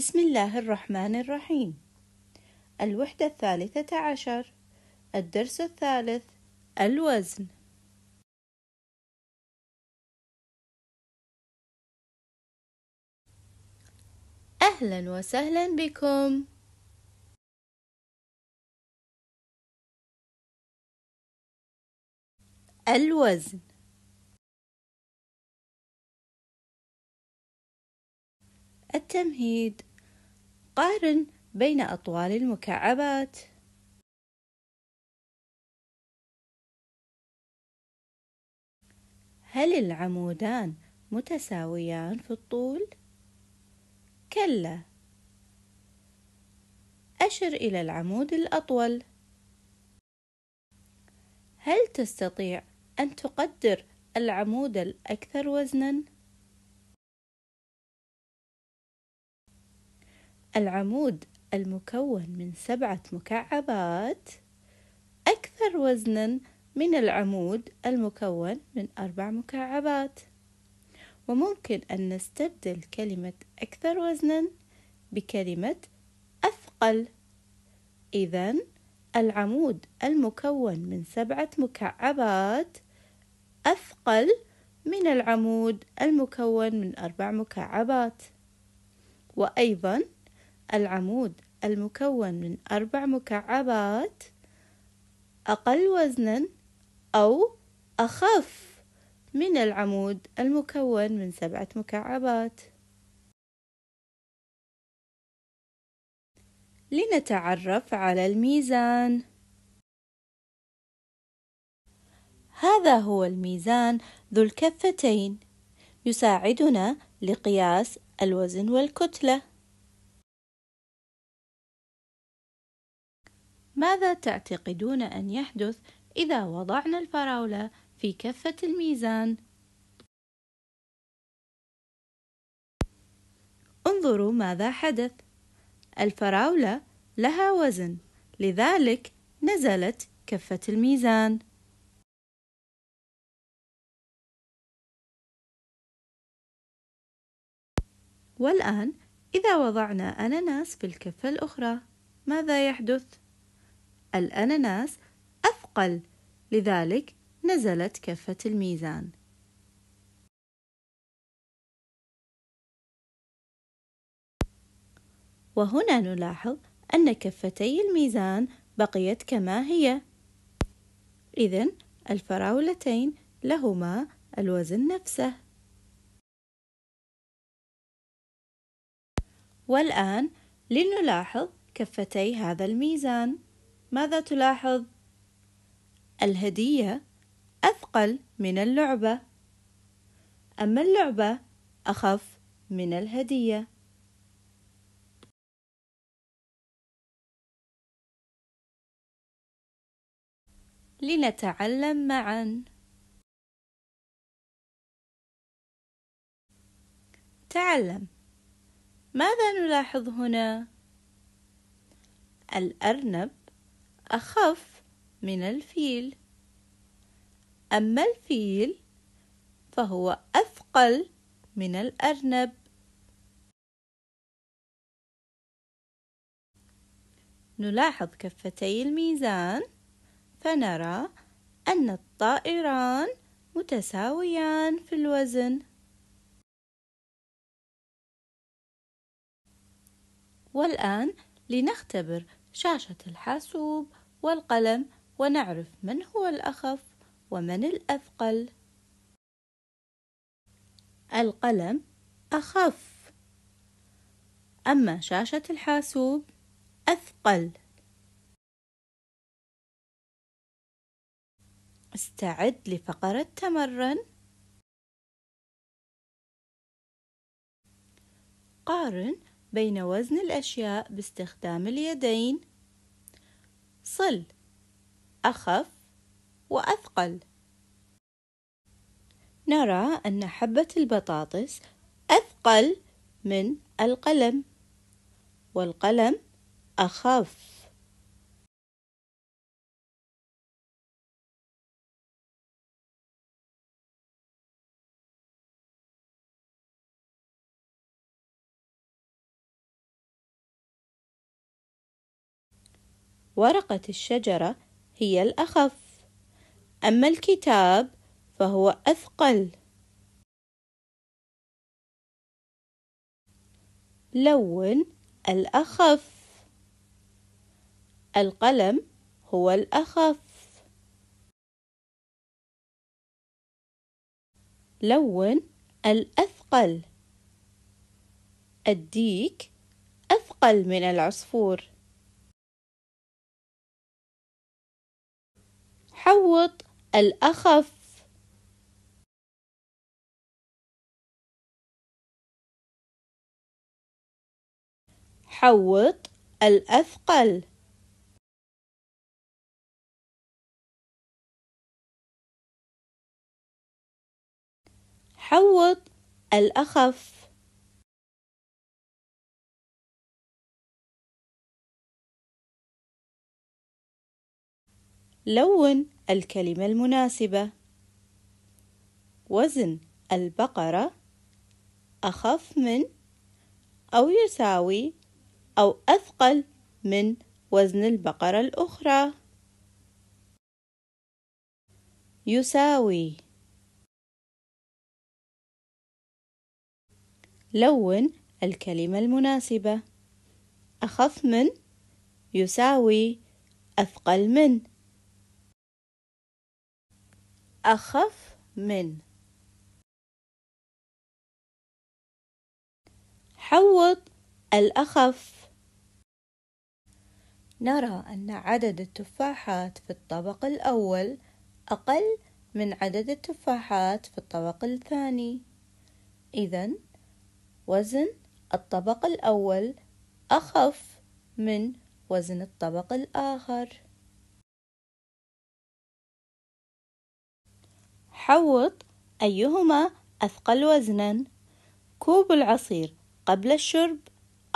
بسم الله الرحمن الرحيم الوحدة الثالثة عشر الدرس الثالث الوزن أهلا وسهلا بكم الوزن التمهيد قارن بين أطوال المكعبات هل العمودان متساويان في الطول؟ كلا أشر إلى العمود الأطول هل تستطيع أن تقدر العمود الأكثر وزناً؟ العمود المكون من سبعة مكعبات أكثر وزنا من العمود المكون من أربع مكعبات وممكن أن نستبدل كلمة أكثر وزنا بكلمة أثقل إذا العمود المكون من سبعة مكعبات أثقل من العمود المكون من أربع مكعبات وأيضا العمود المكون من أربع مكعبات أقل وزنا أو أخف من العمود المكون من سبعة مكعبات لنتعرف على الميزان هذا هو الميزان ذو الكفتين يساعدنا لقياس الوزن والكتله ماذا تعتقدون أن يحدث إذا وضعنا الفراولة في كفة الميزان؟ انظروا ماذا حدث الفراولة لها وزن لذلك نزلت كفة الميزان والآن إذا وضعنا أناناس في الكفة الأخرى ماذا يحدث؟ الأناناس أثقل لذلك نزلت كفة الميزان وهنا نلاحظ أن كفتي الميزان بقيت كما هي إذا الفراولتين لهما الوزن نفسه والآن لنلاحظ كفتي هذا الميزان ماذا تلاحظ الهديه اثقل من اللعبه اما اللعبه اخف من الهديه لنتعلم معا تعلم ماذا نلاحظ هنا الارنب أخف من الفيل أما الفيل فهو أثقل من الأرنب نلاحظ كفتي الميزان فنرى أن الطائران متساويان في الوزن والآن لنختبر شاشة الحاسوب والقلم ونعرف من هو الأخف ومن الأثقل القلم أخف أما شاشة الحاسوب أثقل استعد لفقرة تمرن قارن بين وزن الأشياء باستخدام اليدين صل أخف وأثقل نرى أن حبة البطاطس أثقل من القلم والقلم أخف ورقة الشجرة هي الأخف أما الكتاب فهو أثقل لون الأخف القلم هو الأخف لون الأثقل الديك أثقل من العصفور حوط الأخف حوط الأثقل حوط الأخف لون الكلمة المناسبة وزن البقرة أخف من أو يساوي أو أثقل من وزن البقرة الأخرى يساوي لون الكلمة المناسبة أخف من يساوي أثقل من أخف من حوض الأخف نرى أن عدد التفاحات في الطبق الأول أقل من عدد التفاحات في الطبق الثاني إذا وزن الطبق الأول أخف من وزن الطبق الآخر حوط أيهما أثقل وزنا كوب العصير قبل الشرب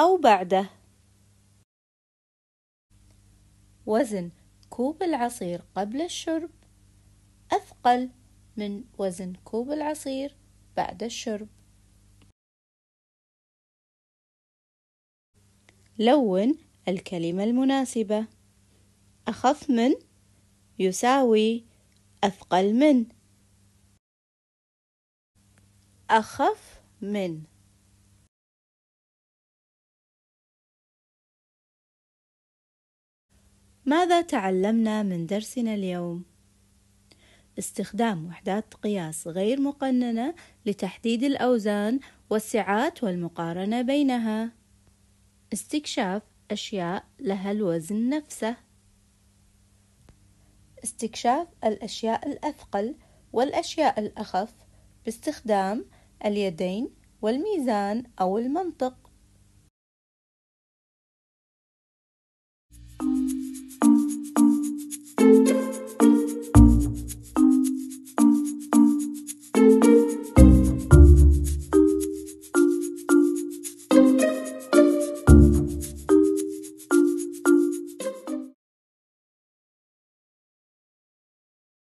أو بعده وزن كوب العصير قبل الشرب أثقل من وزن كوب العصير بعد الشرب لون الكلمة المناسبة أخف من يساوي أثقل من أخف من ماذا تعلمنا من درسنا اليوم؟ استخدام وحدات قياس غير مقننة لتحديد الأوزان والسعات والمقارنة بينها استكشاف أشياء لها الوزن نفسه استكشاف الأشياء الأثقل والأشياء الأخف باستخدام اليدين والميزان أو المنطق